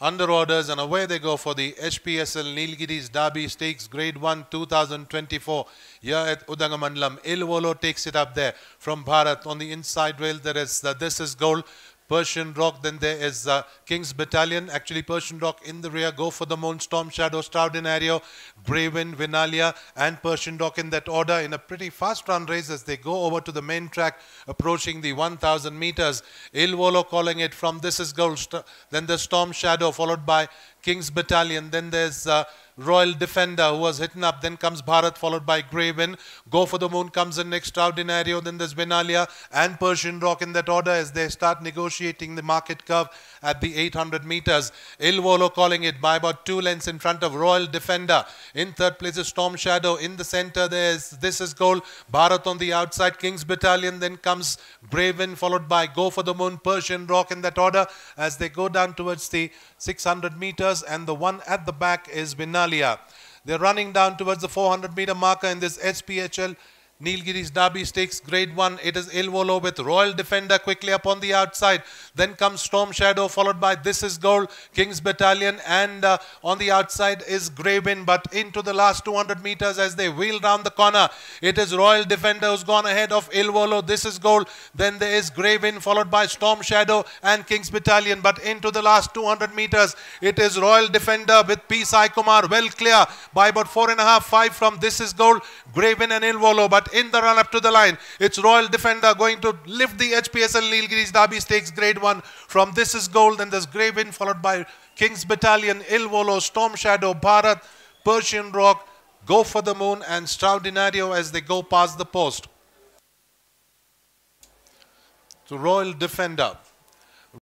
under orders and away they go for the HPSL Nilgiris Derby Stakes Grade 1 2024 here at Udangamandalam. Ilwolo takes it up there from Bharat. On the inside rail there is the This Is Gold Persian Rock, then there is uh, King's Battalion, actually Persian Rock in the rear, Go for the Moon, Storm Shadow, Stroud in Braven, Vinalia, and Persian Rock in that order in a pretty fast run race as they go over to the main track, approaching the 1,000 meters. Ilvolo calling it from This Is Gold, then the Storm Shadow, followed by King's Battalion, then there's uh, Royal Defender who was hitting up. Then comes Bharat followed by Graven. Go for the Moon comes in next Extraordinario. Then there's Benalia and Persian Rock in that order as they start negotiating the market curve at the 800 meters. Ilvolo calling it by about two lengths in front of Royal Defender. In third place is Storm Shadow. In the center there's This Is Goal. Bharat on the outside. King's Battalion. Then comes Graven followed by Go for the Moon. Persian Rock in that order as they go down towards the 600 meters. And the one at the back is Benalia. They're running down towards the 400 meter marker in this SPHL Nilgiri's Derby Stakes Grade 1. It is Ilvolo with Royal Defender quickly upon the outside. Then comes Storm Shadow followed by This Is Gold, King's Battalion and uh, on the outside is Graybin. But into the last 200 meters as they wheel round the corner, it is Royal Defender who's gone ahead of Ilvolo. This Is Gold. Then there is Graybin followed by Storm Shadow and King's Battalion. But into the last 200 meters, it is Royal Defender with P. Sai Kumar well clear by about four and a half, five from This Is Gold, Graybin and Ilvolo. But in the run up to the line. It's Royal Defender going to lift the HPSL Nilgiris Derby Stakes Grade 1 from This Is Gold and this Grey Win followed by King's Battalion, Ilvolo, Storm Shadow, Bharat, Persian Rock, Go for the Moon and Straudinario as they go past the post. So Royal Defender